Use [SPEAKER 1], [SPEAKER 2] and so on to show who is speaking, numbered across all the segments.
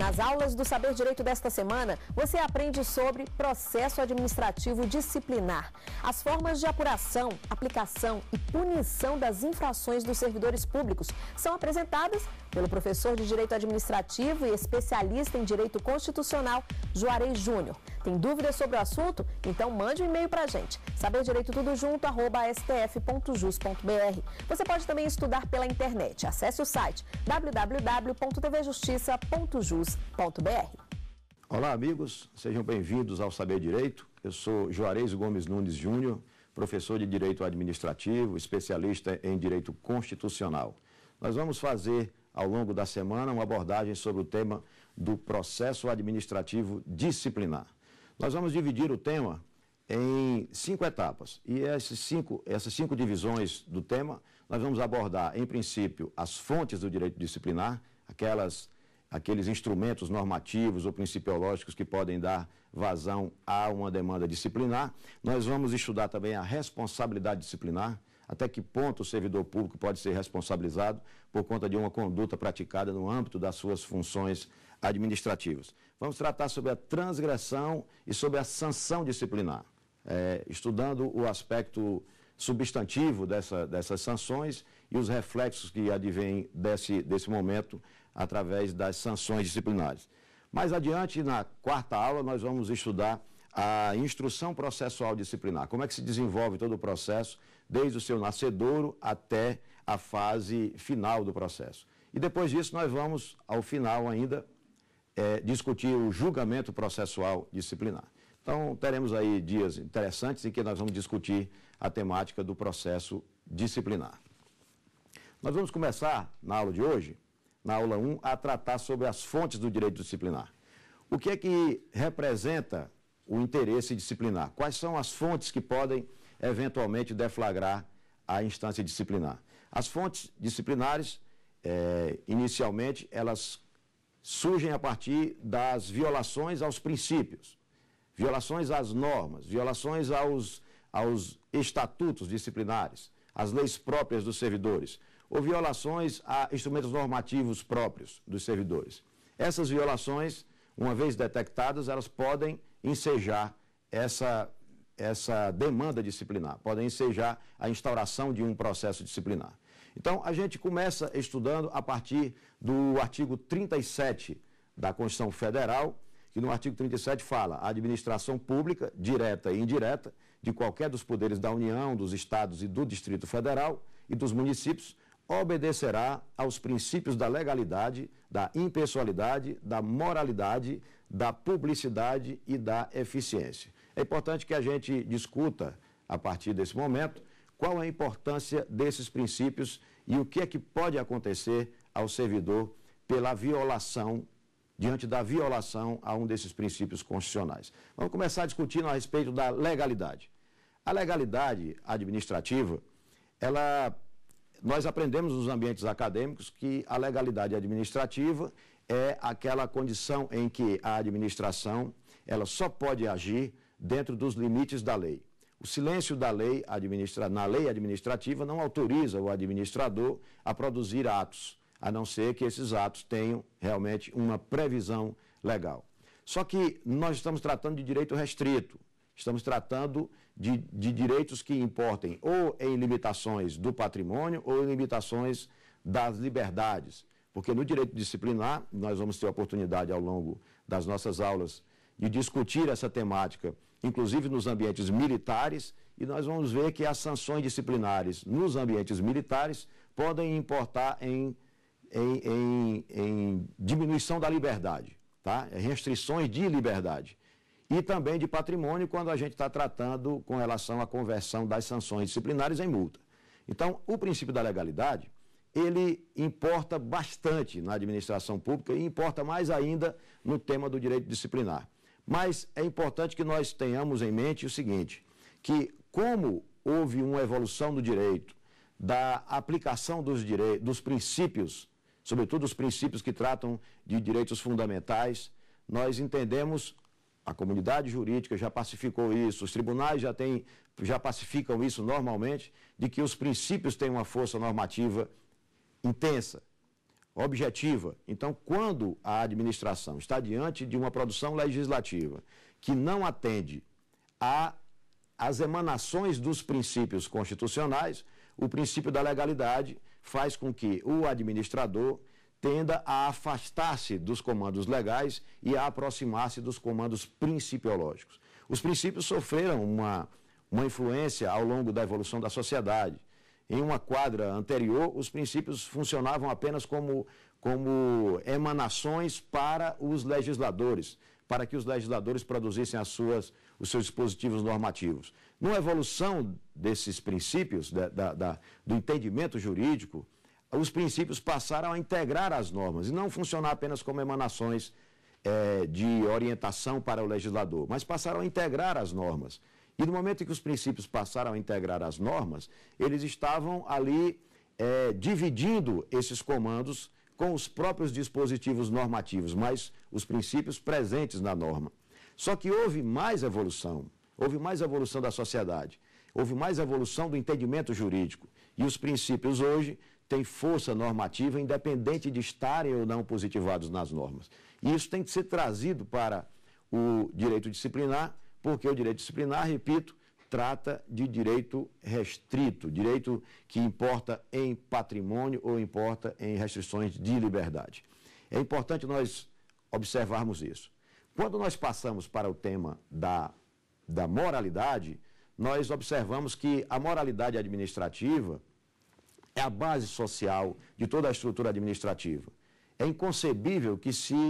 [SPEAKER 1] Nas aulas do Saber Direito desta semana, você aprende sobre processo administrativo disciplinar, as formas de apuração, aplicação e punição das infrações dos servidores públicos são apresentadas pelo professor de Direito Administrativo e especialista em Direito Constitucional, Juarez Júnior. Tem dúvidas sobre o assunto? Então mande um e-mail para a gente, saberdireitotudojunto.stf.jus.br. Você pode também estudar pela internet. Acesse o site www.tvjustiça.jus.br. Olá, amigos. Sejam bem-vindos ao Saber Direito. Eu sou Juarez Gomes Nunes Júnior, professor de Direito Administrativo, especialista em Direito Constitucional. Nós vamos fazer ao longo da semana, uma abordagem sobre o tema do processo administrativo disciplinar. Nós vamos dividir o tema em cinco etapas. E esses cinco, essas cinco divisões do tema, nós vamos abordar, em princípio, as fontes do direito disciplinar, aquelas, aqueles instrumentos normativos ou principiológicos que podem dar vazão a uma demanda disciplinar. Nós vamos estudar também a responsabilidade disciplinar, até que ponto o servidor público pode ser responsabilizado por conta de uma conduta praticada no âmbito das suas funções administrativas? Vamos tratar sobre a transgressão e sobre a sanção disciplinar, é, estudando o aspecto substantivo dessa, dessas sanções e os reflexos que advêm desse, desse momento através das sanções disciplinares. Mais adiante, na quarta aula, nós vamos estudar a instrução processual disciplinar. Como é que se desenvolve todo o processo, desde o seu nascedouro até a fase final do processo. E depois disso, nós vamos, ao final ainda, é, discutir o julgamento processual disciplinar. Então, teremos aí dias interessantes em que nós vamos discutir a temática do processo disciplinar. Nós vamos começar, na aula de hoje, na aula 1, a tratar sobre as fontes do direito disciplinar. O que é que representa o interesse disciplinar. Quais são as fontes que podem eventualmente deflagrar a instância disciplinar? As fontes disciplinares, é, inicialmente, elas surgem a partir das violações aos princípios, violações às normas, violações aos, aos estatutos disciplinares, às leis próprias dos servidores, ou violações a instrumentos normativos próprios dos servidores. Essas violações, uma vez detectadas, elas podem ensejar essa, essa demanda disciplinar, podem ensejar a instauração de um processo disciplinar. Então, a gente começa estudando a partir do artigo 37 da Constituição Federal, que no artigo 37 fala a administração pública, direta e indireta, de qualquer dos poderes da União, dos Estados e do Distrito Federal e dos municípios, obedecerá aos princípios da legalidade, da impessoalidade, da moralidade, da publicidade e da eficiência. É importante que a gente discuta, a partir desse momento, qual é a importância desses princípios e o que é que pode acontecer ao servidor pela violação, diante da violação a um desses princípios constitucionais. Vamos começar discutindo a respeito da legalidade. A legalidade administrativa, ela nós aprendemos nos ambientes acadêmicos que a legalidade administrativa é aquela condição em que a administração ela só pode agir dentro dos limites da lei. O silêncio da lei administra... na lei administrativa não autoriza o administrador a produzir atos, a não ser que esses atos tenham realmente uma previsão legal. Só que nós estamos tratando de direito restrito, estamos tratando de, de direitos que importem ou em limitações do patrimônio ou em limitações das liberdades. Porque no direito disciplinar, nós vamos ter a oportunidade ao longo das nossas aulas de discutir essa temática, inclusive nos ambientes militares, e nós vamos ver que as sanções disciplinares nos ambientes militares podem importar em, em, em, em diminuição da liberdade, tá? restrições de liberdade e também de patrimônio quando a gente está tratando com relação à conversão das sanções disciplinares em multa. Então, o princípio da legalidade, ele importa bastante na administração pública e importa mais ainda no tema do direito disciplinar. Mas é importante que nós tenhamos em mente o seguinte, que como houve uma evolução do direito, da aplicação dos direitos, dos princípios, sobretudo os princípios que tratam de direitos fundamentais, nós entendemos a comunidade jurídica já pacificou isso, os tribunais já, têm, já pacificam isso normalmente, de que os princípios têm uma força normativa intensa, objetiva. Então, quando a administração está diante de uma produção legislativa que não atende às emanações dos princípios constitucionais, o princípio da legalidade faz com que o administrador tenda a afastar-se dos comandos legais e a aproximar-se dos comandos principiológicos. Os princípios sofreram uma, uma influência ao longo da evolução da sociedade. Em uma quadra anterior, os princípios funcionavam apenas como, como emanações para os legisladores, para que os legisladores produzissem as suas, os seus dispositivos normativos. Na evolução desses princípios, da, da, da, do entendimento jurídico, os princípios passaram a integrar as normas e não funcionar apenas como emanações é, de orientação para o legislador, mas passaram a integrar as normas. E no momento em que os princípios passaram a integrar as normas, eles estavam ali é, dividindo esses comandos com os próprios dispositivos normativos, mas os princípios presentes na norma. Só que houve mais evolução, houve mais evolução da sociedade, houve mais evolução do entendimento jurídico. E os princípios hoje tem força normativa, independente de estarem ou não positivados nas normas. E isso tem que ser trazido para o direito disciplinar, porque o direito disciplinar, repito, trata de direito restrito, direito que importa em patrimônio ou importa em restrições de liberdade. É importante nós observarmos isso. Quando nós passamos para o tema da, da moralidade, nós observamos que a moralidade administrativa é a base social de toda a estrutura administrativa. É inconcebível que se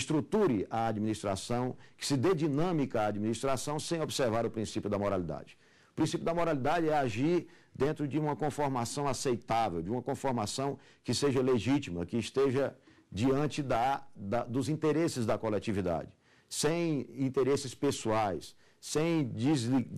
[SPEAKER 1] estruture a administração, que se dê dinâmica à administração sem observar o princípio da moralidade. O princípio da moralidade é agir dentro de uma conformação aceitável, de uma conformação que seja legítima, que esteja diante da, da, dos interesses da coletividade, sem interesses pessoais, sem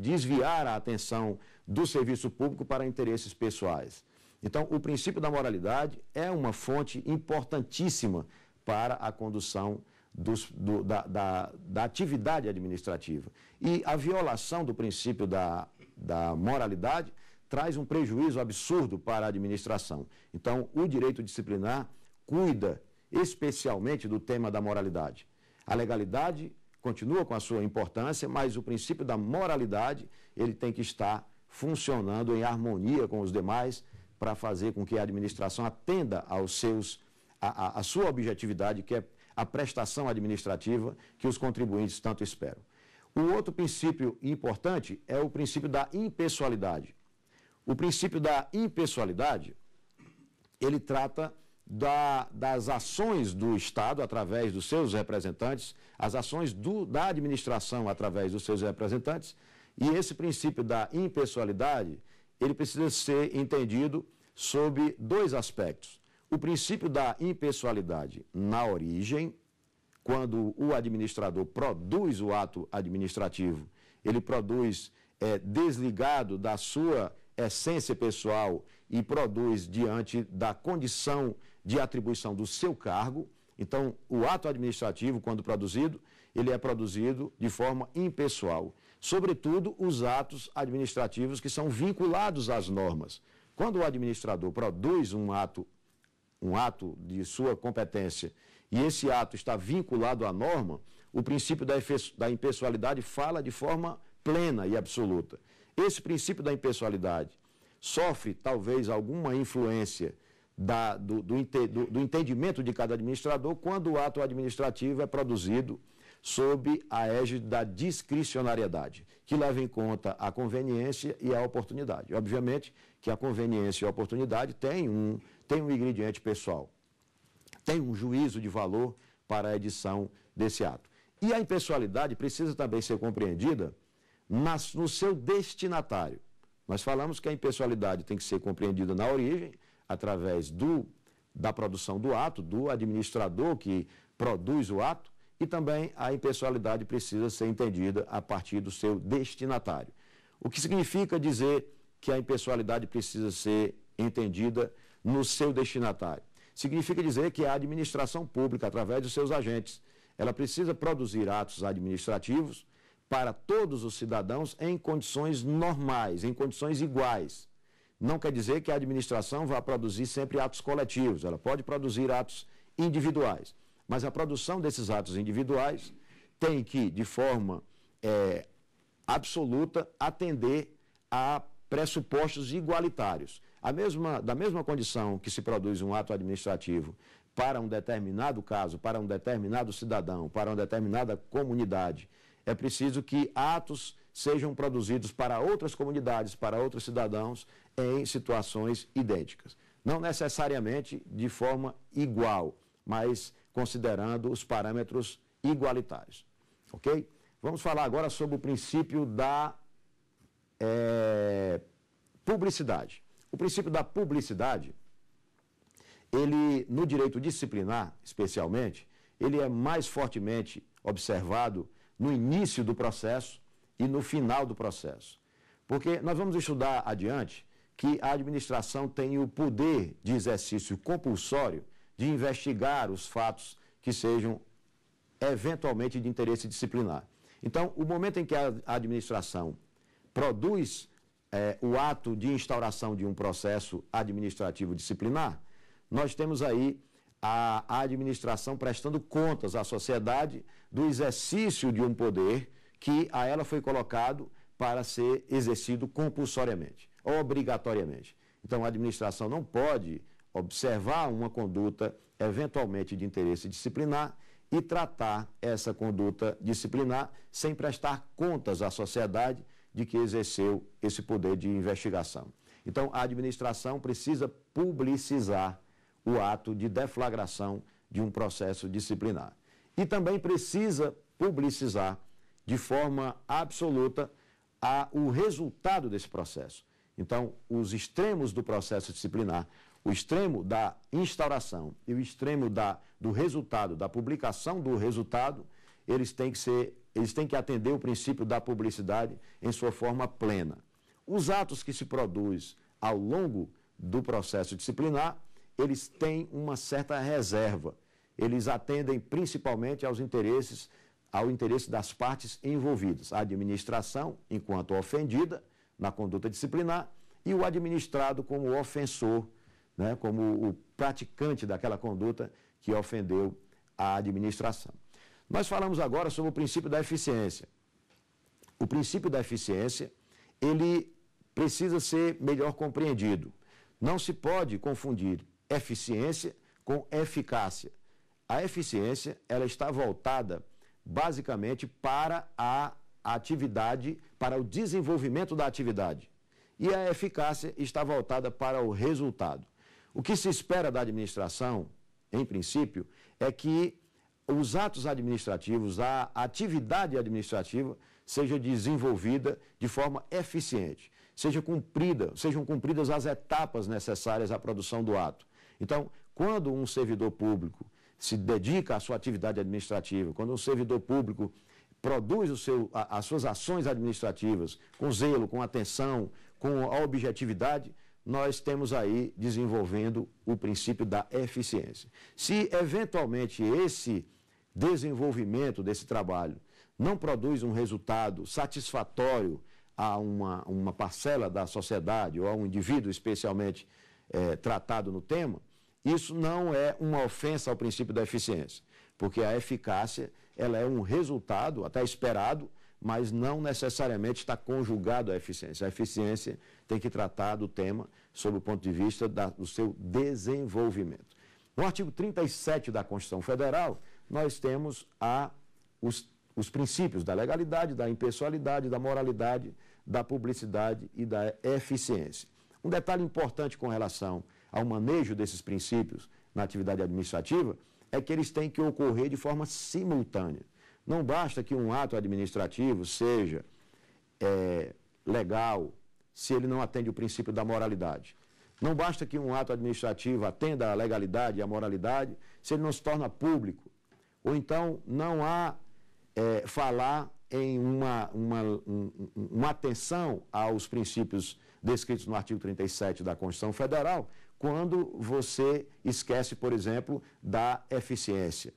[SPEAKER 1] desviar a atenção do serviço público para interesses pessoais. Então, o princípio da moralidade é uma fonte importantíssima para a condução dos, do, da, da, da, atividade administrativa. E a violação do princípio da, da moralidade traz um prejuízo absurdo para a administração. Então, o direito disciplinar cuida especialmente do tema da moralidade. A legalidade continua com a sua importância, mas o princípio da moralidade ele tem que estar funcionando em harmonia com os demais para fazer com que a administração atenda aos seus, a, a, a sua objetividade, que é a prestação administrativa que os contribuintes tanto esperam. O outro princípio importante é o princípio da impessoalidade. O princípio da impessoalidade, ele trata da, das ações do Estado através dos seus representantes, as ações do, da administração através dos seus representantes, e esse princípio da impessoalidade ele precisa ser entendido sob dois aspectos. O princípio da impessoalidade na origem, quando o administrador produz o ato administrativo, ele produz é, desligado da sua essência pessoal e produz diante da condição de atribuição do seu cargo. Então, o ato administrativo, quando produzido, ele é produzido de forma impessoal sobretudo os atos administrativos que são vinculados às normas. Quando o administrador produz um ato, um ato de sua competência e esse ato está vinculado à norma, o princípio da, impessoalidade fala de forma plena e absoluta. Esse princípio da impessoalidade sofre talvez alguma influência da, do, do, do, do entendimento de cada administrador quando o ato administrativo é produzido sob a égide da discricionariedade, que leva em conta a conveniência e a oportunidade. Obviamente que a conveniência e a oportunidade têm um, têm um ingrediente pessoal, tem um juízo de valor para a edição desse ato. E a impessoalidade precisa também ser compreendida nas, no seu destinatário. Nós falamos que a impessoalidade tem que ser compreendida na origem, através do, da produção do ato, do administrador que produz o ato, e também a impessoalidade precisa ser entendida a partir do seu destinatário. O que significa dizer que a impessoalidade precisa ser entendida no seu destinatário? Significa dizer que a administração pública, através dos seus agentes, ela precisa produzir atos administrativos para todos os cidadãos em condições normais, em condições iguais. Não quer dizer que a administração vá produzir sempre atos coletivos, ela pode produzir atos individuais. Mas a produção desses atos individuais tem que, de forma é, absoluta, atender a pressupostos igualitários. Mesma, da mesma condição que se produz um ato administrativo para um determinado caso, para um determinado cidadão, para uma determinada comunidade, é preciso que atos sejam produzidos para outras comunidades, para outros cidadãos, em situações idênticas. Não necessariamente de forma igual, mas considerando os parâmetros igualitários. Ok? Vamos falar agora sobre o princípio da é, publicidade. O princípio da publicidade, ele, no direito disciplinar, especialmente, ele é mais fortemente observado no início do processo e no final do processo. Porque nós vamos estudar adiante que a administração tem o poder de exercício compulsório de investigar os fatos que sejam eventualmente de interesse disciplinar. Então, o momento em que a administração produz é, o ato de instauração de um processo administrativo disciplinar, nós temos aí a, a administração prestando contas à sociedade do exercício de um poder que a ela foi colocado para ser exercido compulsoriamente, obrigatoriamente. Então, a administração não pode observar uma conduta eventualmente de interesse disciplinar e tratar essa conduta disciplinar sem prestar contas à sociedade de que exerceu esse poder de investigação. Então, a administração precisa publicizar o ato de deflagração de um processo disciplinar. E também precisa publicizar de forma absoluta a, o resultado desse processo. Então, os extremos do processo disciplinar o extremo da instauração e o extremo da, do resultado, da publicação do resultado, eles têm que ser, eles têm que atender o princípio da publicidade em sua forma plena. Os atos que se produzem ao longo do processo disciplinar, eles têm uma certa reserva. Eles atendem principalmente aos interesses, ao interesse das partes envolvidas, a administração enquanto ofendida na conduta disciplinar e o administrado como ofensor né, como o praticante daquela conduta que ofendeu a administração. Nós falamos agora sobre o princípio da eficiência. O princípio da eficiência, ele precisa ser melhor compreendido. Não se pode confundir eficiência com eficácia. A eficiência, ela está voltada basicamente para a atividade, para o desenvolvimento da atividade. E a eficácia está voltada para o resultado. O que se espera da administração, em princípio, é que os atos administrativos, a atividade administrativa seja desenvolvida de forma eficiente, seja cumprida, sejam cumpridas as etapas necessárias à produção do ato. Então, quando um servidor público se dedica à sua atividade administrativa, quando um servidor público produz seu, a, as suas ações administrativas com zelo, com atenção, com a objetividade, nós temos aí desenvolvendo o princípio da eficiência. Se eventualmente esse desenvolvimento desse trabalho não produz um resultado satisfatório a uma, uma parcela da sociedade ou a um indivíduo especialmente é, tratado no tema, isso não é uma ofensa ao princípio da eficiência, porque a eficácia ela é um resultado até esperado mas não necessariamente está conjugado à eficiência. A eficiência tem que tratar do tema sob o ponto de vista da, do seu desenvolvimento. No artigo 37 da Constituição Federal, nós temos a, os, os princípios da legalidade, da impessoalidade, da moralidade, da publicidade e da eficiência. Um detalhe importante com relação ao manejo desses princípios na atividade administrativa é que eles têm que ocorrer de forma simultânea. Não basta que um ato administrativo seja é, legal se ele não atende o princípio da moralidade. Não basta que um ato administrativo atenda à legalidade e à moralidade se ele não se torna público. Ou então não há é, falar em uma, uma, um, uma atenção aos princípios descritos no artigo 37 da Constituição Federal, quando você esquece, por exemplo, da eficiência.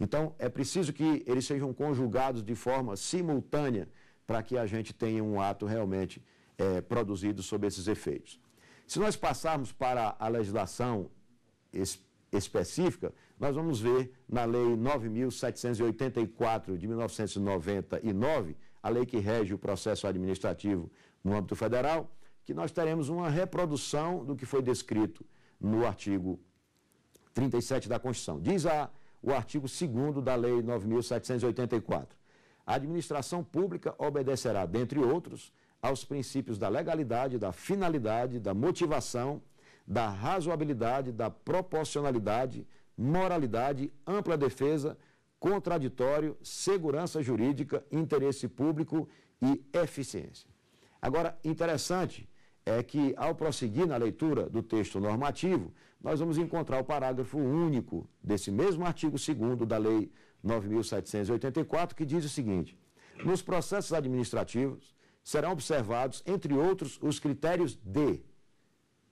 [SPEAKER 1] Então, é preciso que eles sejam conjugados de forma simultânea para que a gente tenha um ato realmente é, produzido sob esses efeitos. Se nós passarmos para a legislação es específica, nós vamos ver na Lei 9.784 de 1999, a lei que rege o processo administrativo no âmbito federal, que nós teremos uma reprodução do que foi descrito no artigo 37 da Constituição. Diz a o artigo 2 da Lei 9.784. A administração pública obedecerá, dentre outros, aos princípios da legalidade, da finalidade, da motivação, da razoabilidade, da proporcionalidade, moralidade, ampla defesa, contraditório, segurança jurídica, interesse público e eficiência. Agora, interessante é que, ao prosseguir na leitura do texto normativo, nós vamos encontrar o parágrafo único desse mesmo artigo 2 da Lei 9.784, que diz o seguinte: nos processos administrativos serão observados, entre outros, os critérios de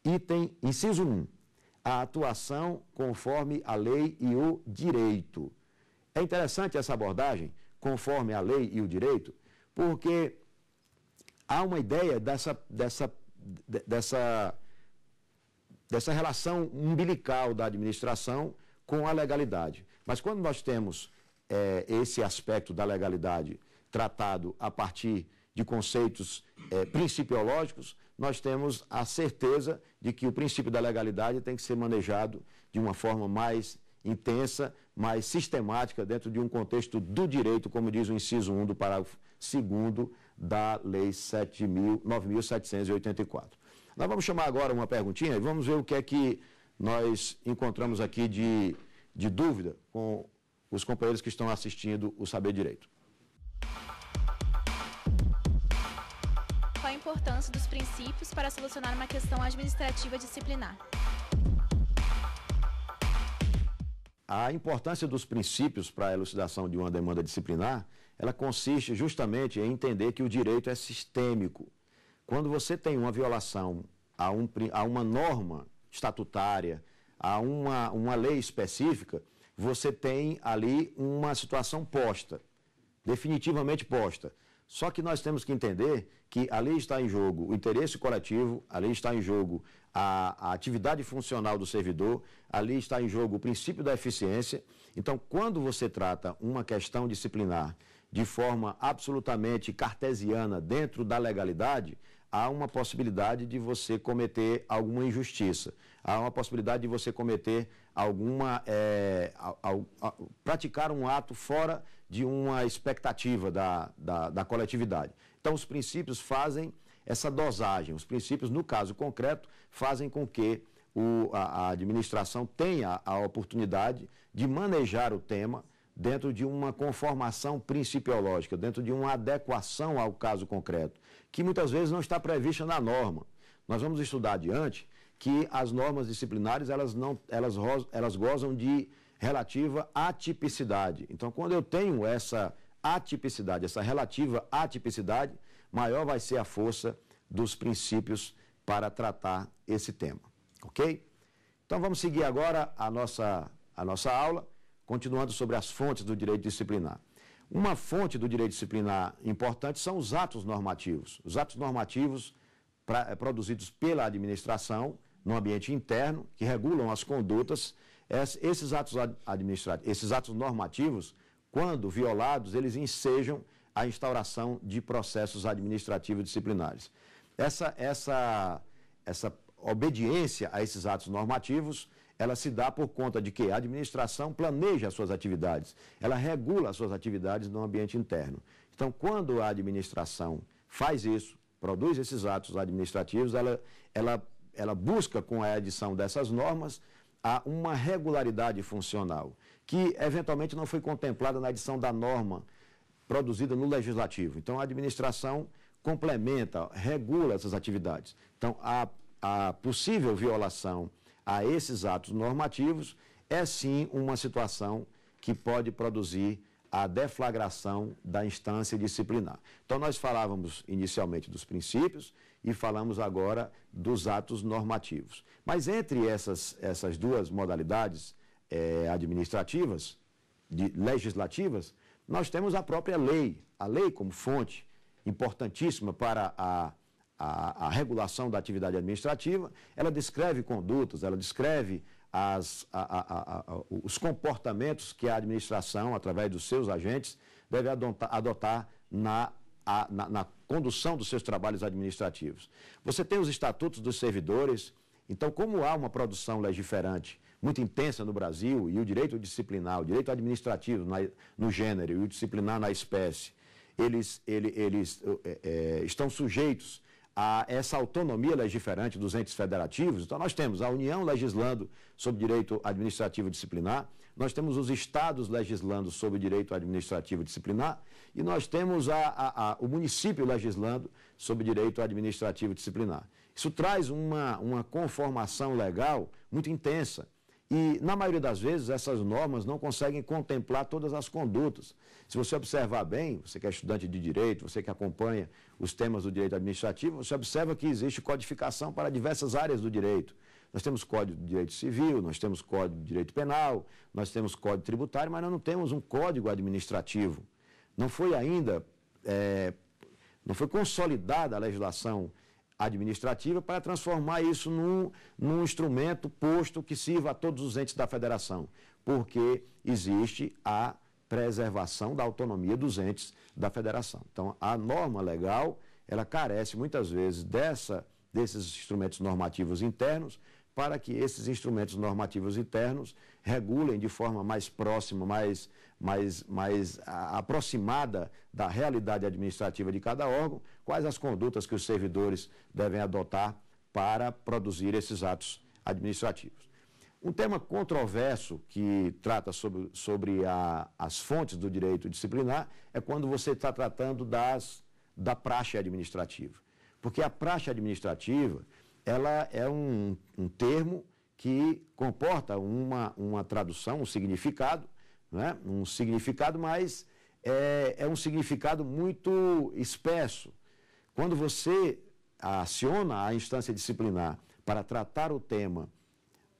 [SPEAKER 1] item inciso 1, a atuação conforme a lei e o direito. É interessante essa abordagem, conforme a lei e o direito, porque há uma ideia dessa, dessa, dessa dessa relação umbilical da administração com a legalidade. Mas quando nós temos é, esse aspecto da legalidade tratado a partir de conceitos é, principiológicos, nós temos a certeza de que o princípio da legalidade tem que ser manejado de uma forma mais intensa, mais sistemática, dentro de um contexto do direito, como diz o inciso 1 do parágrafo 2 da Lei 9.784. Nós vamos chamar agora uma perguntinha e vamos ver o que é que nós encontramos aqui de, de dúvida com os companheiros que estão assistindo o Saber Direito. Qual a importância dos princípios para solucionar uma questão administrativa disciplinar? A importância dos princípios para a elucidação de uma demanda disciplinar, ela consiste justamente em entender que o direito é sistêmico quando você tem uma violação a, um, a uma norma estatutária, a uma, uma lei específica, você tem ali uma situação posta, definitivamente posta. Só que nós temos que entender que ali está em jogo o interesse coletivo, ali está em jogo a, a, atividade funcional do servidor, ali está em jogo o princípio da eficiência. Então, quando você trata uma questão disciplinar de forma absolutamente cartesiana dentro da legalidade, há uma possibilidade de você cometer alguma injustiça, há uma possibilidade de você cometer alguma. É, ao, ao, praticar um ato fora de uma expectativa da, da, da coletividade. Então, os princípios fazem essa dosagem, os princípios, no caso concreto, fazem com que. O, a, a administração tenha a oportunidade de manejar o tema dentro de uma conformação principiológica, dentro de uma adequação ao caso concreto, que muitas vezes não está prevista na norma. Nós vamos estudar adiante que as normas disciplinares elas não elas, elas gozam de relativa atipicidade. Então, quando eu tenho essa atipicidade, essa relativa atipicidade, maior vai ser a força dos princípios para tratar esse tema, ok? Então, vamos seguir agora a nossa, a nossa aula. Continuando sobre as fontes do direito disciplinar. Uma fonte do direito disciplinar importante são os atos normativos. Os atos normativos pra, eh, produzidos pela administração, no ambiente interno, que regulam as condutas. Esses atos, administrativos, esses atos normativos, quando violados, eles ensejam a instauração de processos administrativos disciplinares. Essa, essa, essa obediência a esses atos normativos ela se dá por conta de que a administração planeja as suas atividades, ela regula as suas atividades no ambiente interno. Então, quando a administração faz isso, produz esses atos administrativos, ela, ela, ela busca, com a edição dessas normas, a uma regularidade funcional, que eventualmente não foi contemplada na edição da norma produzida no legislativo. Então, a administração complementa, regula essas atividades. Então, a, a possível violação a esses atos normativos, é sim uma situação que pode produzir a deflagração da instância disciplinar. Então, nós falávamos inicialmente dos princípios e falamos agora dos atos normativos. Mas entre essas, essas duas modalidades eh, administrativas, de, legislativas, nós temos a própria lei, a lei como fonte importantíssima para a a, a, regulação da atividade administrativa, ela descreve condutas, ela descreve as, a, a, os comportamentos que a administração, através dos seus agentes, deve adotar, adotar na, na, na condução dos seus trabalhos administrativos. Você tem os estatutos dos servidores, então, como há uma produção legiferante muito intensa no Brasil, e o direito disciplinar, o direito administrativo na, no gênero e o disciplinar na espécie, eles, ele, eles é, estão sujeitos a essa autonomia legiferante dos entes federativos. Então, nós temos a União legislando sobre direito administrativo disciplinar, nós temos os estados legislando sobre direito administrativo disciplinar e nós temos a, a, a, o município legislando sobre direito administrativo disciplinar. Isso traz uma, uma conformação legal muito intensa e, na maioria das vezes, essas normas não conseguem contemplar todas as condutas. Se você observar bem, você que é estudante de direito, você que acompanha os temas do direito administrativo, você observa que existe codificação para diversas áreas do direito. Nós temos Código de Direito Civil, nós temos Código de Direito Penal, nós temos Código Tributário, mas nós não temos um Código Administrativo. Não foi ainda, é, não foi consolidada a legislação administrativa para transformar isso num, num instrumento posto que sirva a todos os entes da federação, porque existe a preservação da autonomia dos entes da federação. Então, a norma legal, ela carece muitas vezes dessa, desses instrumentos normativos internos para que esses instrumentos normativos internos regulem de forma mais próxima, mais, mais, mais aproximada da realidade administrativa de cada órgão, quais as condutas que os servidores devem adotar para produzir esses atos administrativos. Um tema controverso que trata sobre, sobre a, as fontes do direito disciplinar é quando você está tratando das, da praxe administrativa. Porque a praxe administrativa ela é um, um termo que comporta uma, uma tradução, um significado, né? um significado, mas é, é um significado muito espesso. Quando você aciona a instância disciplinar para tratar o tema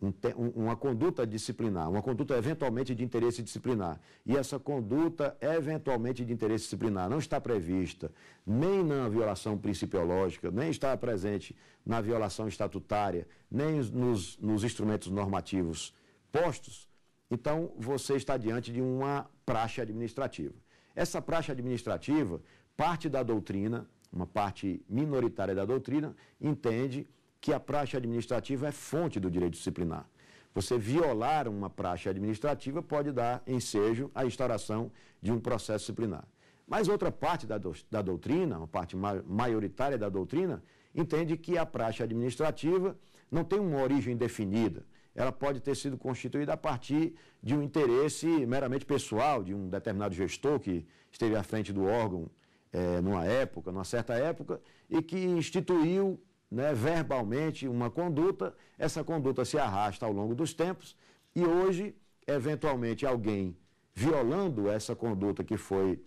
[SPEAKER 1] um, uma conduta disciplinar, uma conduta eventualmente de interesse disciplinar, e essa conduta eventualmente de interesse disciplinar não está prevista nem na violação principiológica, nem está presente na violação estatutária, nem nos, nos instrumentos normativos postos, então você está diante de uma praxe administrativa. Essa praxe administrativa, parte da doutrina, uma parte minoritária da doutrina, entende que a praxe administrativa é fonte do direito disciplinar. Você violar uma praxe administrativa pode dar ensejo à instauração de um processo disciplinar. Mas outra parte da, do, da doutrina, uma parte maioritária da doutrina, entende que a praxe administrativa não tem uma origem definida. Ela pode ter sido constituída a partir de um interesse meramente pessoal de um determinado gestor que esteve à frente do órgão é, numa época, numa certa época, e que instituiu né, verbalmente uma conduta, essa conduta se arrasta ao longo dos tempos e hoje, eventualmente, alguém violando essa conduta que foi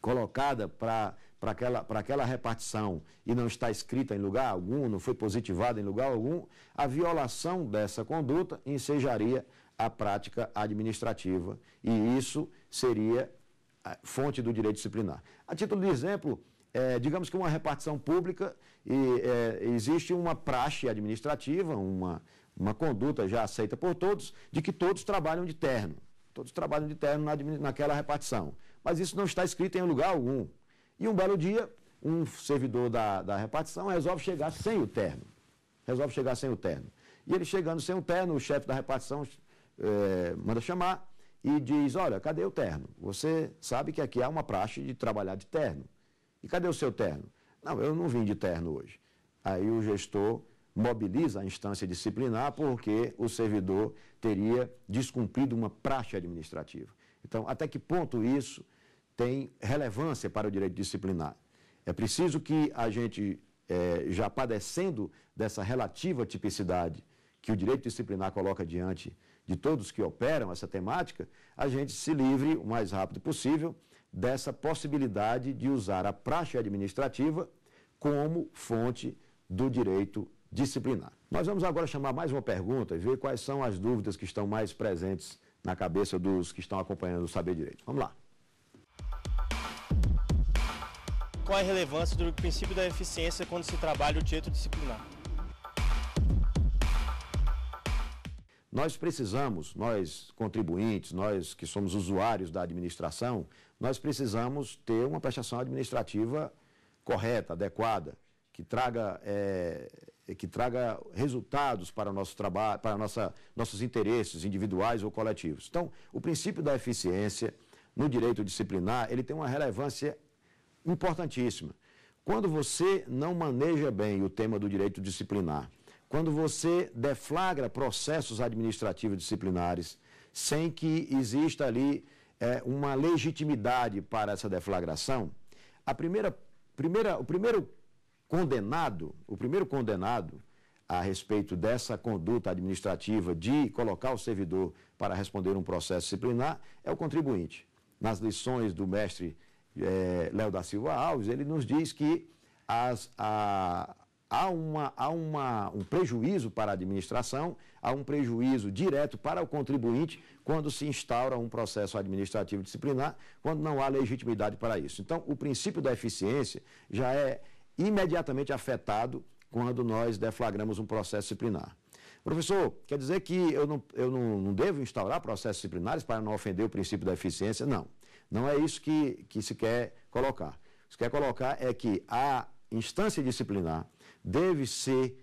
[SPEAKER 1] colocada para aquela, aquela repartição e não está escrita em lugar algum, não foi positivada em lugar algum, a violação dessa conduta ensejaria a prática administrativa e isso seria fonte do direito disciplinar. A título de exemplo, é, digamos que uma repartição pública e é, existe uma praxe administrativa, uma, uma conduta já aceita por todos, de que todos trabalham de terno. Todos trabalham de terno na, naquela repartição. Mas isso não está escrito em lugar algum. E um belo dia, um servidor da, da repartição resolve chegar sem o terno. Resolve chegar sem o terno. E ele chegando sem o terno, o chefe da repartição é, manda chamar e diz: Olha, cadê o terno? Você sabe que aqui há uma praxe de trabalhar de terno. E cadê o seu terno? Não, eu não vim de terno hoje. Aí o gestor mobiliza a instância disciplinar porque o servidor teria descumprido uma praxe administrativa. Então, até que ponto isso tem relevância para o direito disciplinar? É preciso que a gente, é, já padecendo dessa relativa tipicidade que o direito disciplinar coloca diante de todos que operam essa temática, a gente se livre o mais rápido possível dessa possibilidade de usar a praxe administrativa como fonte do direito disciplinar. Nós vamos agora chamar mais uma pergunta e ver quais são as dúvidas que estão mais presentes na cabeça dos que estão acompanhando o Saber Direito. Vamos lá. Qual a relevância do princípio da eficiência quando se trabalha o direito disciplinar? Nós precisamos, nós contribuintes, nós que somos usuários da administração, nós precisamos ter uma prestação administrativa correta, adequada, que traga, é, que traga resultados para, nosso trabalho, para nossa, nossos interesses individuais ou coletivos. Então, o princípio da eficiência no direito disciplinar, ele tem uma relevância importantíssima. Quando você não maneja bem o tema do direito disciplinar, quando você deflagra processos administrativos disciplinares sem que exista ali é, uma legitimidade para essa deflagração, a primeira, primeira, o primeiro condenado, o primeiro condenado a respeito dessa conduta administrativa de colocar o servidor para responder um processo disciplinar é o contribuinte. Nas lições do mestre é, Léo da Silva Alves, ele nos diz que as, a, há, uma, há uma, um prejuízo para a administração, há um prejuízo direto para o contribuinte quando se instaura um processo administrativo disciplinar, quando não há legitimidade para isso. Então, o princípio da eficiência já é imediatamente afetado quando nós deflagramos um processo disciplinar. Professor, quer dizer que eu não, eu não, não devo instaurar processos disciplinares para não ofender o princípio da eficiência? Não. Não é isso que, que se quer colocar. O que se quer colocar é que a instância disciplinar deve ser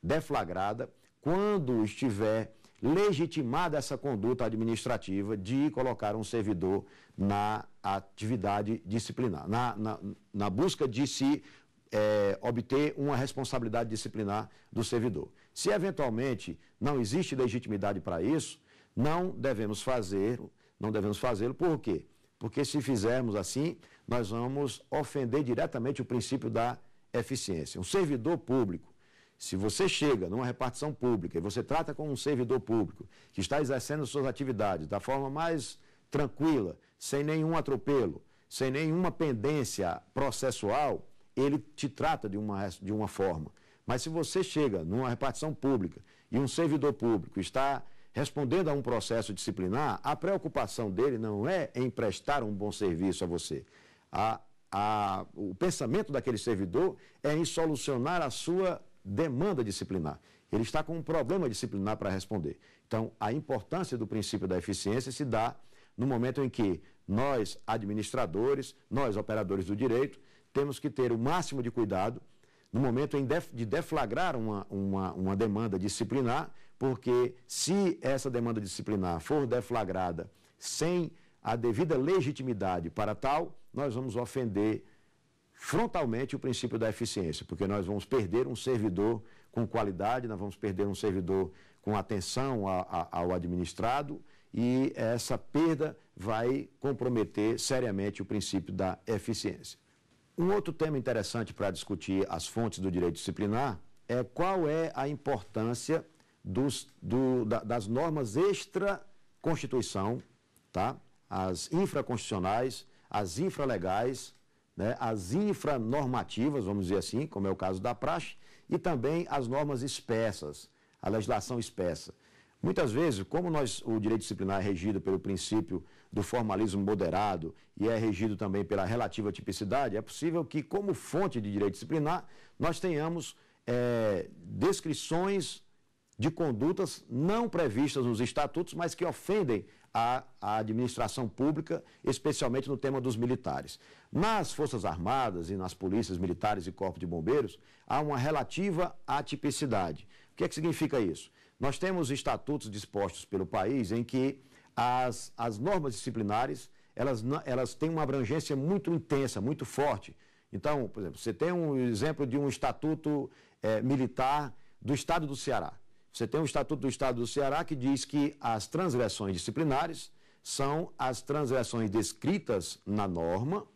[SPEAKER 1] deflagrada quando estiver legitimada essa conduta administrativa de colocar um servidor na atividade disciplinar, na, na, na busca de se é, obter uma responsabilidade disciplinar do servidor. Se eventualmente não existe legitimidade para isso, não devemos fazer, não devemos fazê-lo, por quê? Porque se fizermos assim, nós vamos ofender diretamente o princípio da eficiência. Um servidor público, se você chega numa repartição pública e você trata como um servidor público que está exercendo suas atividades da forma mais tranquila, sem nenhum atropelo, sem nenhuma pendência processual, ele te trata de uma, de uma forma. Mas se você chega numa repartição pública e um servidor público está respondendo a um processo disciplinar, a preocupação dele não é em prestar um bom serviço a você. A a, o pensamento daquele servidor é em solucionar a sua demanda disciplinar. Ele está com um problema disciplinar para responder. Então, a importância do princípio da eficiência se dá no momento em que nós, administradores, nós, operadores do direito, temos que ter o máximo de cuidado no momento de deflagrar uma, uma, uma demanda disciplinar, porque se essa demanda disciplinar for deflagrada sem a devida legitimidade para tal, nós vamos ofender frontalmente o princípio da eficiência, porque nós vamos perder um servidor com qualidade, nós vamos perder um servidor com atenção a, a, ao administrado e essa perda vai comprometer seriamente o princípio da eficiência. Um outro tema interessante para discutir as fontes do direito disciplinar é qual é a importância dos, do, da, das normas extra-constituição, tá? as infraconstitucionais, as infralegais, né, as infranormativas, vamos dizer assim, como é o caso da praxe, e também as normas espessas, a legislação espessa. Muitas vezes, como nós, o direito disciplinar é regido pelo princípio do formalismo moderado e é regido também pela relativa tipicidade, é possível que, como fonte de direito disciplinar, nós tenhamos é, descrições de condutas não previstas nos estatutos, mas que ofendem à, à administração pública, especialmente no tema dos militares. Nas Forças Armadas e nas polícias militares e corpos de bombeiros, há uma relativa atipicidade. O que, é que significa isso? Nós temos estatutos dispostos pelo país em que as, as normas disciplinares elas, elas têm uma abrangência muito intensa, muito forte. Então, por exemplo, você tem um exemplo de um estatuto é, militar do Estado do Ceará. Você tem o Estatuto do Estado do Ceará que diz que as transgressões disciplinares são as transgressões descritas na norma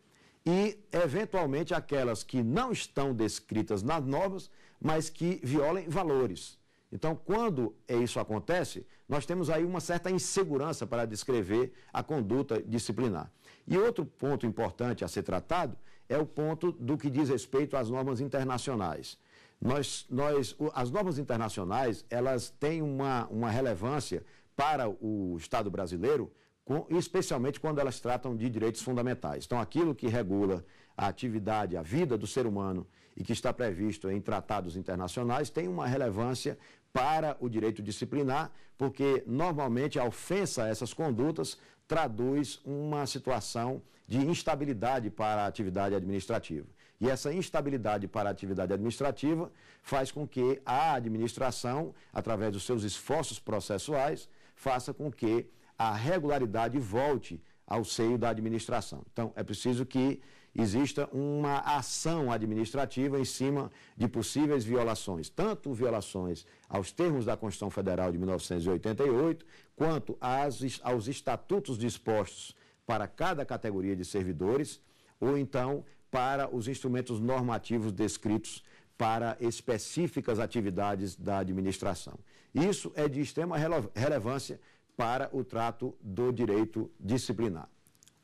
[SPEAKER 1] e, eventualmente, aquelas que não estão descritas nas normas, mas que violem valores. Então, quando isso acontece, nós temos aí uma certa insegurança para descrever a conduta disciplinar. E outro ponto importante a ser tratado é o ponto do que diz respeito às normas internacionais. Nós, nós, as normas internacionais, elas têm uma, uma relevância para o Estado brasileiro, com, especialmente quando elas tratam de direitos fundamentais. Então, aquilo que regula a atividade, a vida do ser humano e que está previsto em tratados internacionais tem uma relevância para o direito disciplinar, porque normalmente a ofensa a essas condutas traduz uma situação de instabilidade para a atividade administrativa. E essa instabilidade para a atividade administrativa faz com que a administração, através dos seus esforços processuais, faça com que a regularidade volte ao seio da administração. Então, é preciso que exista uma ação administrativa em cima de possíveis violações, tanto violações aos termos da Constituição Federal de 1988, quanto às, aos estatutos dispostos para cada categoria de servidores, ou então para os instrumentos normativos descritos para específicas atividades da administração. Isso é de extrema relevância para o trato do direito disciplinar.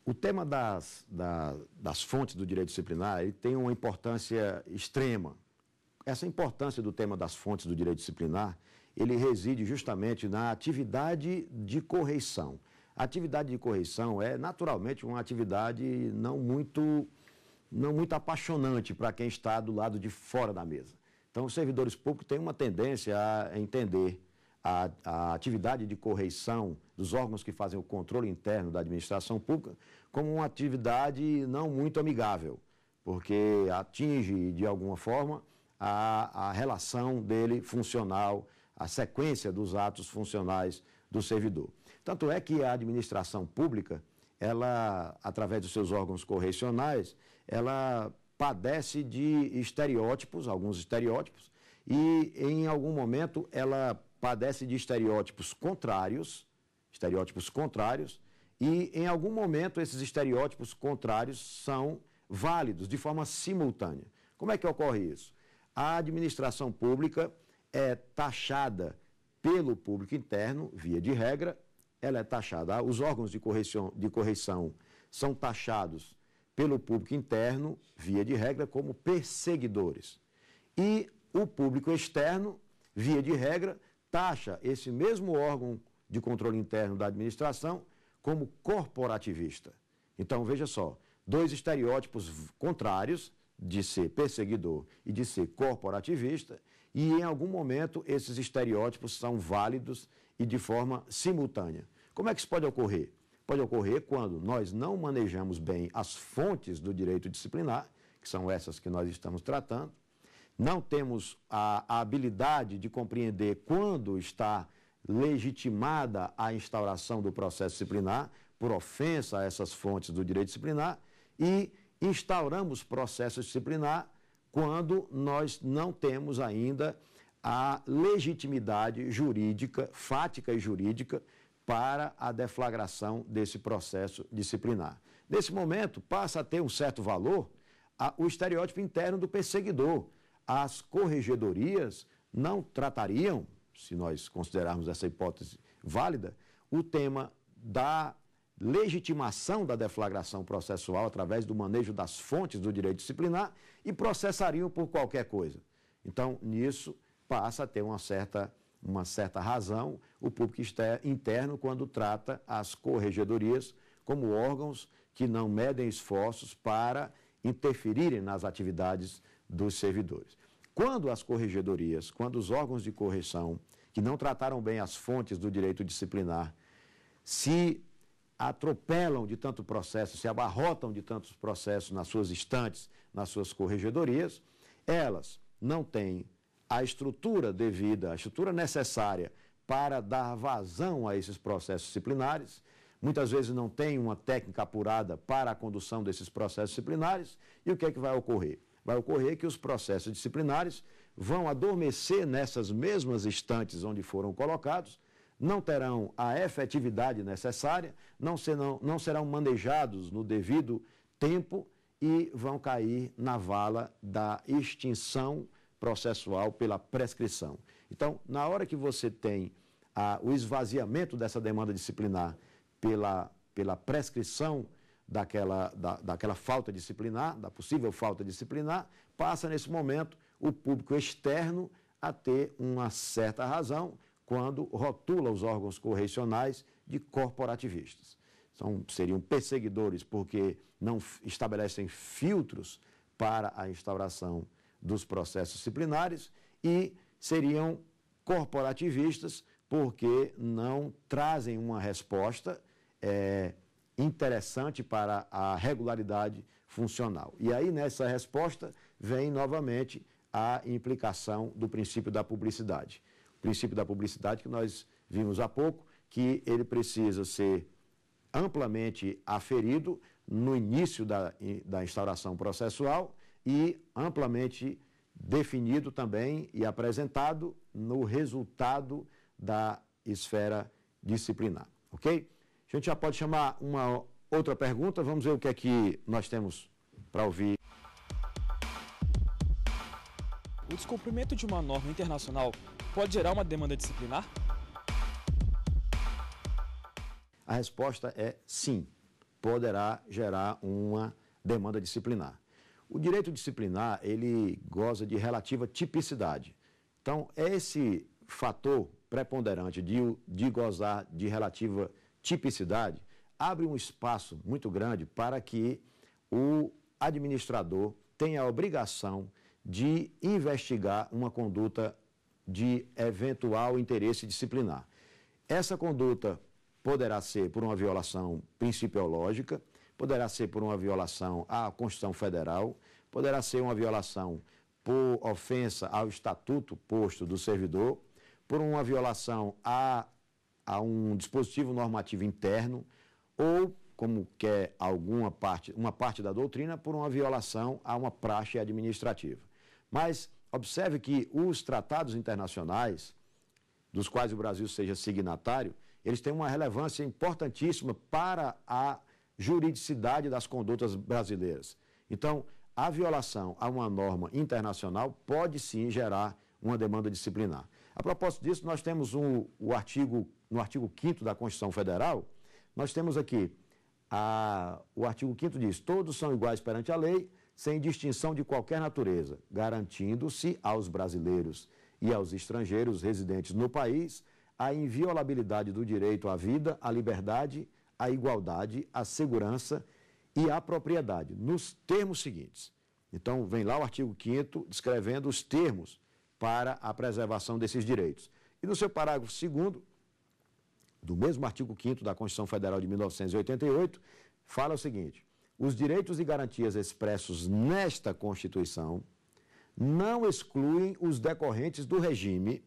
[SPEAKER 1] O tema das, da, das fontes do direito disciplinar tem uma importância extrema. Essa importância do tema das fontes do direito disciplinar, ele reside justamente na atividade de correição. A atividade de correição é, naturalmente, uma atividade não muito não muito apaixonante para quem está do lado de fora da mesa. Então, os servidores públicos têm uma tendência a entender a, a atividade de correição dos órgãos que fazem o controle interno da administração pública como uma atividade não muito amigável, porque atinge, de alguma forma, a, a relação dele funcional, a sequência dos atos funcionais do servidor. Tanto é que a administração pública, ela, através dos seus órgãos correcionais, ela padece de estereótipos, alguns estereótipos, e em algum momento ela padece de estereótipos contrários, estereótipos contrários, e em algum momento esses estereótipos contrários são válidos de forma simultânea. Como é que ocorre isso? A administração pública é taxada pelo público interno, via de regra, ela é taxada, os órgãos de correção, de correção são taxados pelo público interno, via de regra, como perseguidores. E o público externo, via de regra, taxa esse mesmo órgão de controle interno da administração como corporativista. Então, veja só, dois estereótipos contrários de ser perseguidor e de ser corporativista, e em algum momento esses estereótipos são válidos e de forma simultânea. Como é que isso pode ocorrer? pode ocorrer quando nós não manejamos bem as fontes do direito disciplinar, que são essas que nós estamos tratando, não temos a, a habilidade de compreender quando está legitimada a instauração do processo disciplinar por ofensa a essas fontes do direito disciplinar e instauramos processo disciplinar quando nós não temos ainda a legitimidade jurídica, fática e jurídica para a deflagração desse processo disciplinar. Nesse momento, passa a ter um certo valor a, o estereótipo interno do perseguidor. As corregedorias não tratariam, se nós considerarmos essa hipótese válida, o tema da legitimação da deflagração processual através do manejo das fontes do direito disciplinar e processariam por qualquer coisa. Então, nisso passa a ter uma certa uma certa razão, o público interno quando trata as corregedorias como órgãos que não medem esforços para interferirem nas atividades dos servidores. Quando as corregedorias, quando os órgãos de correção que não trataram bem as fontes do direito disciplinar se atropelam de tanto processo, se abarrotam de tantos processos nas suas estantes, nas suas corregedorias, elas não têm a estrutura devida, a estrutura necessária para dar vazão a esses processos disciplinares. Muitas vezes não tem uma técnica apurada para a condução desses processos disciplinares. E o que é que vai ocorrer? Vai ocorrer que os processos disciplinares vão adormecer nessas mesmas estantes onde foram colocados, não terão a efetividade necessária, não serão, não serão manejados no devido tempo e vão cair na vala da extinção processual pela prescrição. Então, na hora que você tem ah, o esvaziamento dessa demanda disciplinar pela, pela prescrição daquela, da, daquela falta disciplinar, da possível falta disciplinar, passa nesse momento o público externo a ter uma certa razão quando rotula os órgãos correcionais de corporativistas. São, seriam perseguidores porque não estabelecem filtros para a instauração dos processos disciplinares e seriam corporativistas porque não trazem uma resposta é, interessante para a regularidade funcional. E aí, nessa resposta, vem novamente a implicação do princípio da publicidade. O princípio da publicidade que nós vimos há pouco, que ele precisa ser amplamente aferido no início da, da instauração processual e amplamente definido também e apresentado no resultado da esfera disciplinar, ok? A gente já pode chamar uma outra pergunta, vamos ver o que é que nós temos para ouvir. O descumprimento de uma norma internacional pode gerar uma demanda disciplinar? A resposta é sim, poderá gerar uma demanda disciplinar. O direito disciplinar, ele goza de relativa tipicidade. Então, é esse fator preponderante de, de gozar de relativa tipicidade abre um espaço muito grande para que o administrador tenha a obrigação de investigar uma conduta de eventual interesse disciplinar. Essa conduta poderá ser por uma violação principiológica, poderá ser por uma violação à Constituição Federal, poderá ser uma violação por ofensa ao estatuto posto do servidor, por uma violação a, a um dispositivo normativo interno ou, como quer alguma parte, uma parte da doutrina, por uma violação a uma praxe administrativa. Mas observe que os tratados internacionais, dos quais o Brasil seja signatário, eles têm uma relevância importantíssima para a juridicidade das condutas brasileiras. Então, a violação a uma norma internacional pode sim gerar uma demanda disciplinar. A propósito disso, nós temos um, o artigo, no artigo 5 da Constituição Federal, nós temos aqui, a, o artigo 5 diz, todos são iguais perante a lei, sem distinção de qualquer natureza, garantindo-se aos brasileiros e aos estrangeiros residentes no país a inviolabilidade do direito à vida, à liberdade a igualdade, a segurança e a propriedade, nos termos seguintes. Então, vem lá o artigo 5 descrevendo os termos para a preservação desses direitos. E no seu parágrafo 2, do mesmo artigo 5 da Constituição Federal de 1988, fala o seguinte: os direitos e garantias expressos nesta Constituição não excluem os decorrentes do regime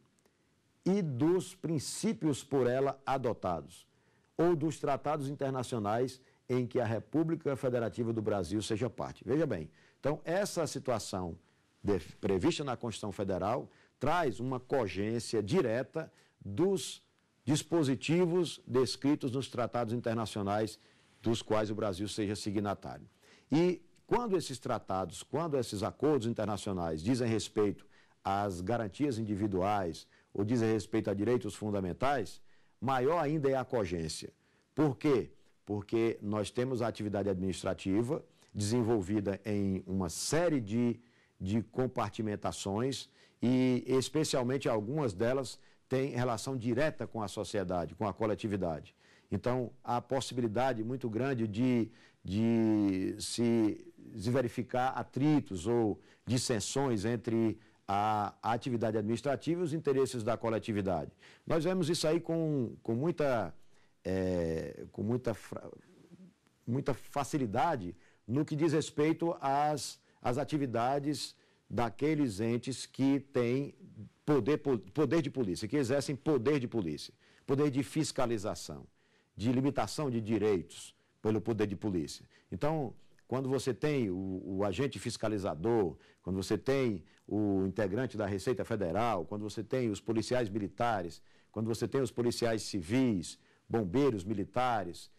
[SPEAKER 1] e dos princípios por ela adotados, ou dos tratados internacionais em que a República Federativa do Brasil seja parte. Veja bem, então essa situação de, prevista na Constituição Federal traz uma cogência direta dos dispositivos descritos nos tratados internacionais dos quais o Brasil seja signatário. E quando esses tratados, quando esses acordos internacionais dizem respeito às garantias individuais ou dizem respeito a direitos fundamentais, maior ainda é a cogência. Por quê? Porque nós temos a atividade administrativa desenvolvida em uma série de, de compartimentações e, especialmente, algumas delas têm relação direta com a sociedade, com a coletividade. Então, há possibilidade muito grande de, de se, se verificar atritos ou dissensões entre a, atividade administrativa e os interesses da coletividade. Nós vemos isso aí com, com muita, é, com muita, muita facilidade no que diz respeito às, às atividades daqueles entes que têm poder, poder de polícia, que exercem poder de polícia, poder de fiscalização, de limitação de direitos pelo poder de polícia. Então, quando você tem o, o agente fiscalizador, quando você tem o integrante da Receita Federal, quando você tem os policiais militares, quando você tem os policiais civis, bombeiros militares,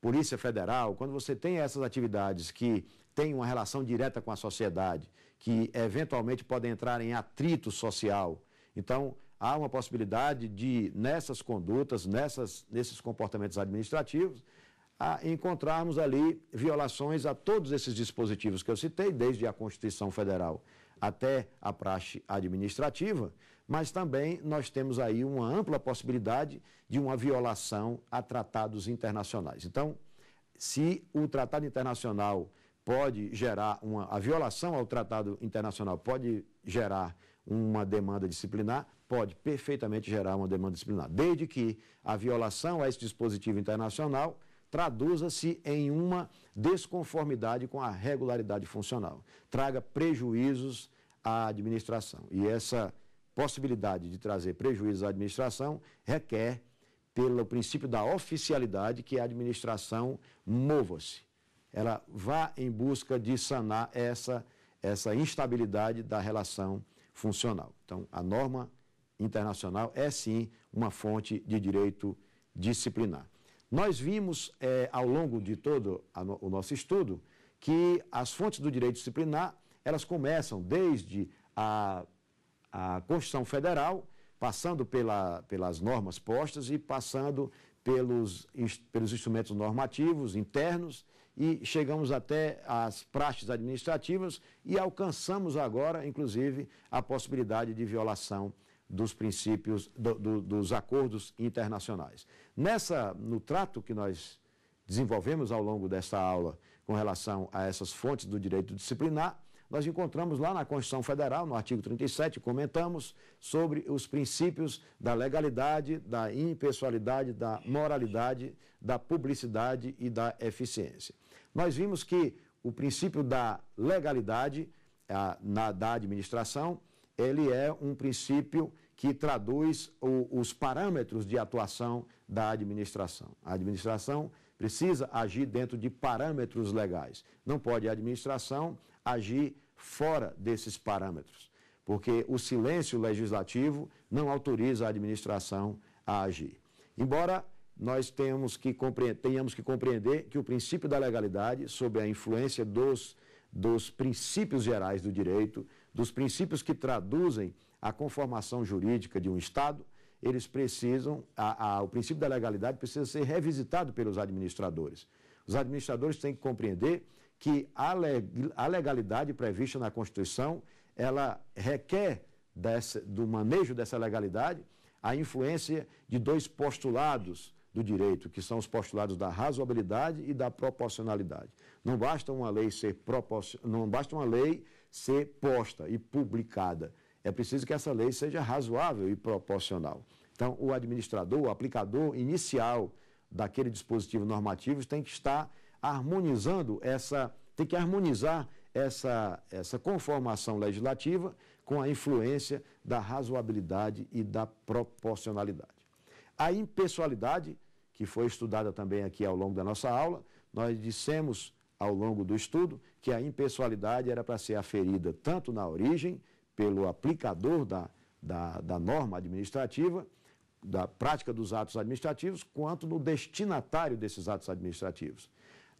[SPEAKER 1] Polícia Federal, quando você tem essas atividades que têm uma relação direta com a sociedade, que eventualmente podem entrar em atrito social. Então, há uma possibilidade de, nessas condutas, nessas, nesses comportamentos administrativos, encontrarmos ali violações a todos esses dispositivos que eu citei, desde a Constituição Federal até a praxe administrativa, mas também nós temos aí uma ampla possibilidade de uma violação a tratados internacionais. Então, se o tratado internacional pode gerar uma a violação ao tratado internacional pode gerar uma demanda disciplinar, pode perfeitamente gerar uma demanda disciplinar, desde que a violação a esse dispositivo internacional traduza-se em uma desconformidade com a regularidade funcional, traga prejuízos à administração. E essa possibilidade de trazer prejuízos à administração requer, pelo princípio da oficialidade, que a administração mova-se. Ela vá em busca de sanar essa, essa instabilidade da relação funcional. Então, a norma internacional é sim uma fonte de direito disciplinar. Nós vimos é, ao longo de todo no, o nosso estudo que as fontes do direito disciplinar elas começam desde a, a Constituição Federal, passando pela, pelas normas postas e passando pelos, pelos instrumentos normativos internos e chegamos até às praxes administrativas e alcançamos agora, inclusive, a possibilidade de violação dos princípios, do, do, dos acordos internacionais. Nessa, no trato que nós desenvolvemos ao longo desta aula com relação a essas fontes do direito disciplinar, nós encontramos lá na Constituição Federal, no artigo 37, comentamos sobre os princípios da legalidade, da impessoalidade, da moralidade, da publicidade e da eficiência. Nós vimos que o princípio da legalidade a, na, da administração ele é um princípio que traduz o, os parâmetros de atuação da administração. A administração precisa agir dentro de parâmetros legais. Não pode a administração agir fora desses parâmetros, porque o silêncio legislativo não autoriza a administração a agir. Embora nós temos que tenhamos que compreender que o princípio da legalidade, sob a influência dos, dos princípios gerais do direito, dos princípios que traduzem a conformação jurídica de um Estado, eles precisam, a, a, o princípio da legalidade precisa ser revisitado pelos administradores. Os administradores têm que compreender que a, leg, a legalidade prevista na Constituição, ela requer do manejo dessa legalidade a influência de dois postulados do direito, que são os postulados da razoabilidade e da proporcionalidade. Não basta uma lei ser proporcional, não basta uma lei ser posta e publicada. É preciso que essa lei seja razoável e proporcional. Então, o administrador, o aplicador inicial daquele dispositivo normativo tem que estar harmonizando essa, tem que harmonizar essa, essa conformação legislativa com a influência da razoabilidade e da proporcionalidade. A impessoalidade, que foi estudada também aqui ao longo da nossa aula, nós dissemos ao longo do estudo que a impessoalidade era para ser aferida tanto na origem, pelo aplicador da, da, da norma administrativa, da prática dos atos administrativos, quanto no destinatário desses atos administrativos.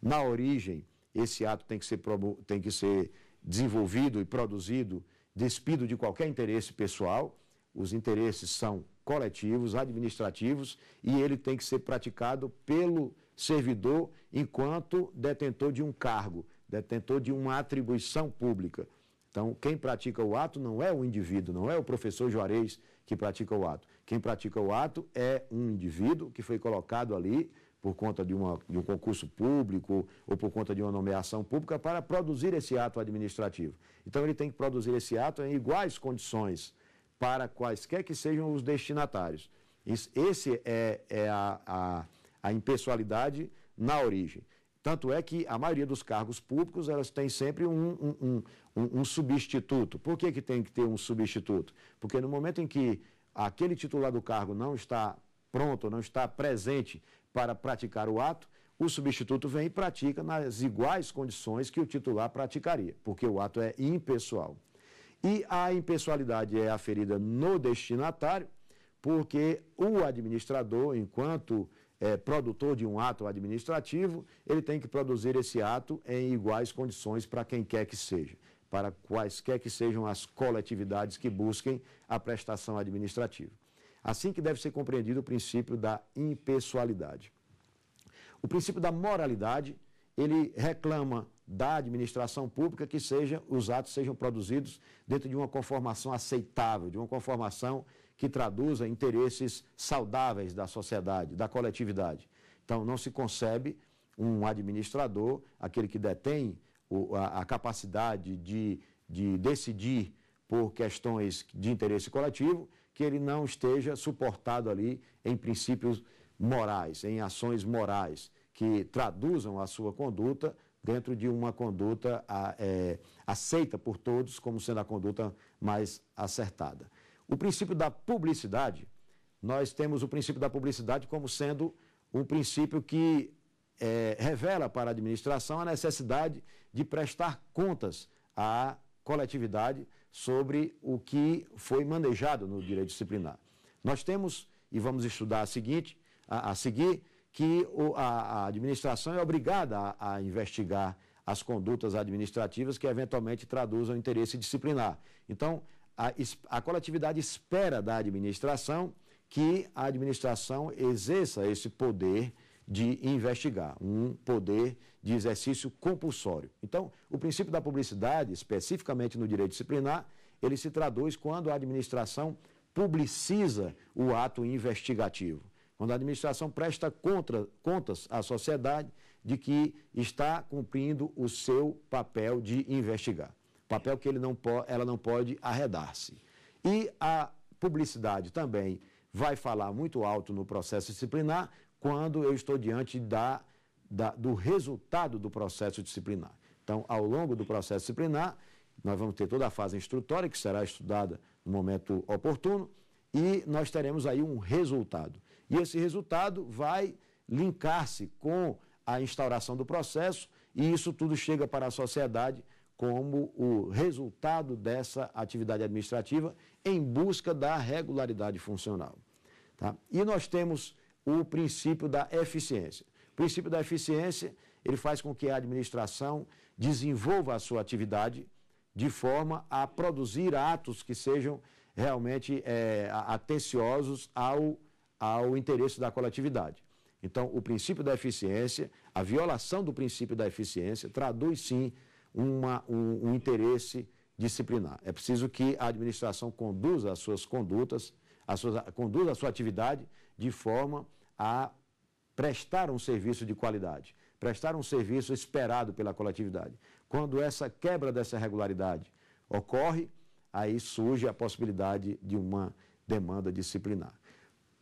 [SPEAKER 1] Na origem, esse ato tem que ser, tem que ser desenvolvido e produzido despido de qualquer interesse pessoal. Os interesses são coletivos, administrativos, e ele tem que ser praticado pelo servidor enquanto detentor de um cargo, detentor de uma atribuição pública. Então, quem pratica o ato não é o indivíduo, não é o professor Juarez que pratica o ato. Quem pratica o ato é um indivíduo que foi colocado ali por conta de, uma, de um concurso público ou por conta de uma nomeação pública para produzir esse ato administrativo. Então, ele tem que produzir esse ato em iguais condições para quaisquer que sejam os destinatários. Esse é, é a, a a impessoalidade na origem. Tanto é que a maioria dos cargos públicos elas têm sempre um, um, um, um, substituto. Por que, que tem que ter um substituto? Porque no momento em que aquele titular do cargo não está pronto, não está presente para praticar o ato, o substituto vem e pratica nas iguais condições que o titular praticaria, porque o ato é impessoal. E a impessoalidade é aferida no destinatário, porque o administrador, enquanto é, produtor de um ato administrativo, ele tem que produzir esse ato em iguais condições para quem quer que seja, para quaisquer que sejam as coletividades que busquem a prestação administrativa. Assim que deve ser compreendido o princípio da impessoalidade. O princípio da moralidade, ele reclama da administração pública que seja, os atos sejam produzidos dentro de uma conformação aceitável, de uma conformação que traduza interesses saudáveis da sociedade, da coletividade. Então, não se concebe um administrador, aquele que detém a, a, capacidade de, de decidir por questões de interesse coletivo, que ele não esteja suportado ali em princípios morais, em ações morais, que traduzam a sua conduta dentro de uma conduta é, aceita por todos como sendo a conduta mais acertada. O princípio da publicidade, nós temos o princípio da publicidade como sendo um princípio que é, revela para a administração a necessidade de prestar contas à coletividade sobre o que foi manejado no direito disciplinar. Nós temos, e vamos estudar a, seguinte, a, a seguir, que o, a, a, administração é obrigada a, a investigar as condutas administrativas que eventualmente traduzam interesse disciplinar. Então, a, a coletividade espera da administração que a administração exerça esse poder de investigar, um poder de exercício compulsório. Então, o princípio da publicidade, especificamente no direito disciplinar, ele se traduz quando a administração publiciza o ato investigativo, quando a administração presta contra, contas à sociedade de que está cumprindo o seu papel de investigar papel que ele não ela não pode arredar-se. E a publicidade também vai falar muito alto no processo disciplinar quando eu estou diante da, da, do resultado do processo disciplinar. Então, ao longo do processo disciplinar, nós vamos ter toda a fase instrutória, que será estudada no momento oportuno, e nós teremos aí um resultado. E esse resultado vai linkar-se com a instauração do processo, e isso tudo chega para a sociedade como o resultado dessa atividade administrativa em busca da regularidade funcional. Tá? E nós temos o princípio da eficiência. O princípio da eficiência, ele faz com que a administração desenvolva a sua atividade de forma a produzir atos que sejam realmente é, atenciosos ao, ao interesse da coletividade. Então, o princípio da eficiência, a violação do princípio da eficiência, traduz sim uma, um, um interesse disciplinar. É preciso que a administração conduza as suas condutas, as suas, conduza a sua atividade de forma a prestar um serviço de qualidade, prestar um serviço esperado pela coletividade. Quando essa quebra dessa regularidade ocorre, aí surge a possibilidade de uma demanda disciplinar.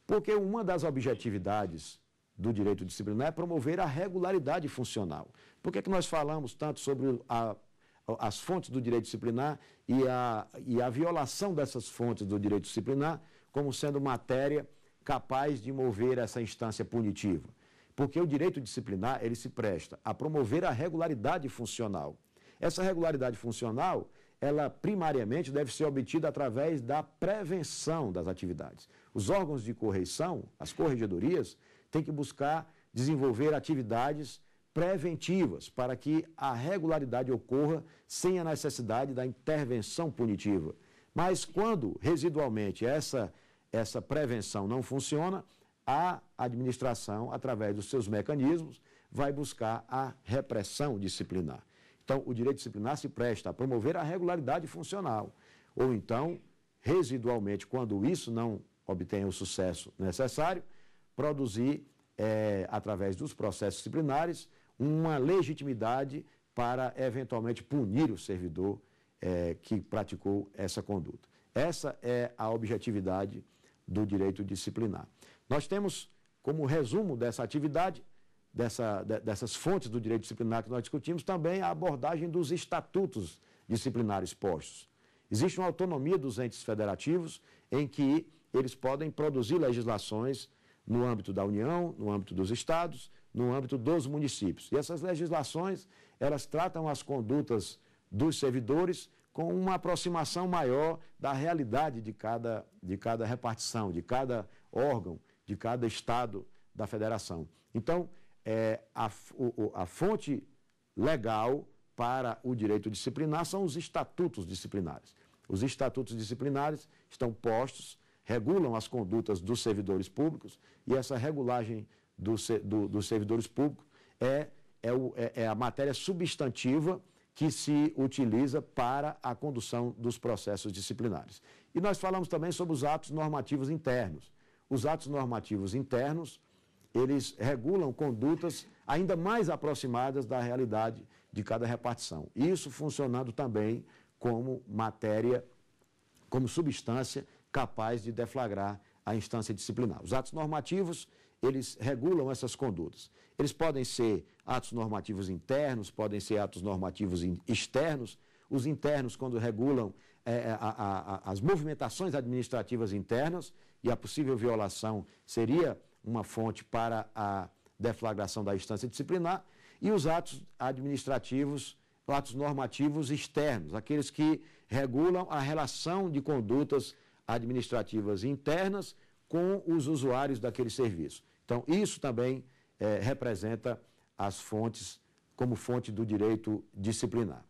[SPEAKER 1] Porque uma das objetividades do direito disciplinar é promover a regularidade funcional. Por que, é que nós falamos tanto sobre a, as fontes do direito disciplinar e a, e a violação dessas fontes do direito disciplinar como sendo matéria capaz de mover essa instância punitiva? Porque o direito disciplinar ele se presta a promover a regularidade funcional. Essa regularidade funcional, ela primariamente deve ser obtida através da prevenção das atividades. Os órgãos de correição, as corregedorias, tem que buscar desenvolver atividades preventivas para que a regularidade ocorra sem a necessidade da intervenção punitiva. Mas quando residualmente essa, essa prevenção não funciona, a administração, através dos seus mecanismos, vai buscar a repressão disciplinar. Então, o direito disciplinar se presta a promover a regularidade funcional, ou então, residualmente, quando isso não obtém o sucesso necessário, produzir, é, através dos processos disciplinares, uma legitimidade para eventualmente punir o servidor é, que praticou essa conduta. Essa é a objetividade do direito disciplinar. Nós temos como resumo dessa atividade, dessa, de, dessas fontes do direito disciplinar que nós discutimos, também a abordagem dos estatutos disciplinares postos. Existe uma autonomia dos entes federativos em que eles podem produzir legislações no âmbito da União, no âmbito dos estados, no âmbito dos municípios. E essas legislações, elas tratam as condutas dos servidores com uma aproximação maior da realidade de cada, de cada repartição, de cada órgão, de cada estado da federação. Então, é, a, o, a fonte legal para o direito disciplinar são os estatutos disciplinares. Os estatutos disciplinares estão postos regulam as condutas dos servidores públicos e essa regulagem do, do, dos servidores públicos é, é, o, é, é a matéria substantiva que se utiliza para a condução dos processos disciplinares. E nós falamos também sobre os atos normativos internos. Os atos normativos internos, eles regulam condutas ainda mais aproximadas da realidade de cada repartição. Isso funcionando também como matéria, como substância capaz de deflagrar a instância disciplinar. Os atos normativos, eles regulam essas condutas. Eles podem ser atos normativos internos, podem ser atos normativos externos. Os internos, quando regulam é, é, a, a, a, as movimentações administrativas internas, e a possível violação seria uma fonte para a deflagração da instância disciplinar, e os atos administrativos, atos normativos externos, aqueles que regulam a relação de condutas administrativas internas com os usuários daquele serviço. Então, isso também é, representa as fontes, como fonte do direito disciplinar.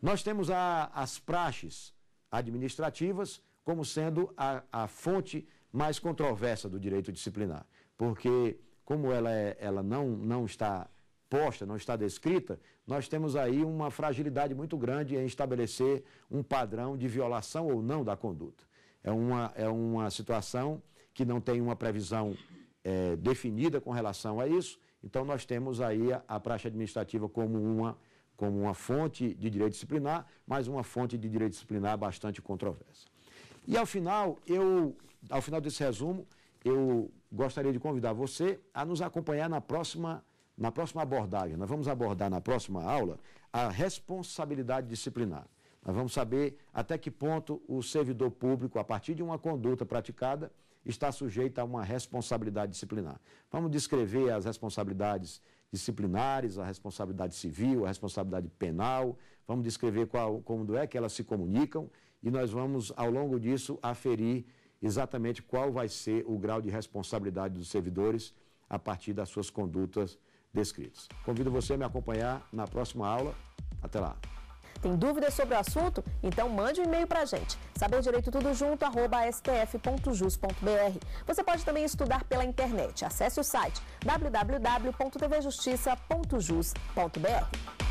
[SPEAKER 1] Nós temos a, as praxes administrativas como sendo a, a fonte mais controversa do direito disciplinar, porque como ela, é, ela não, não está posta, não está descrita, nós temos aí uma fragilidade muito grande em estabelecer um padrão de violação ou não da conduta. É uma, é uma situação que não tem uma previsão é, definida com relação a isso, então nós temos aí a, a praxe administrativa como uma, como uma fonte de direito disciplinar, mas uma fonte de direito disciplinar bastante controversa. E ao final, eu, ao final desse resumo, eu gostaria de convidar você a nos acompanhar na próxima, na próxima abordagem. Nós vamos abordar na próxima aula a responsabilidade disciplinar. Nós vamos saber até que ponto o servidor público, a partir de uma conduta praticada, está sujeito a uma responsabilidade disciplinar. Vamos descrever as responsabilidades disciplinares, a responsabilidade civil, a responsabilidade penal, vamos descrever qual, como é que elas se comunicam e nós vamos, ao longo disso, aferir exatamente qual vai ser o grau de responsabilidade dos servidores a partir das suas condutas descritas. Convido você a me acompanhar na próxima aula. Até lá! Tem dúvidas sobre o assunto? Então mande um e-mail para a gente. Saber Direito Tudo Junto, arroba stf.jus.br. Você pode também estudar pela internet. Acesse o site www.tvjustiça.jus.br.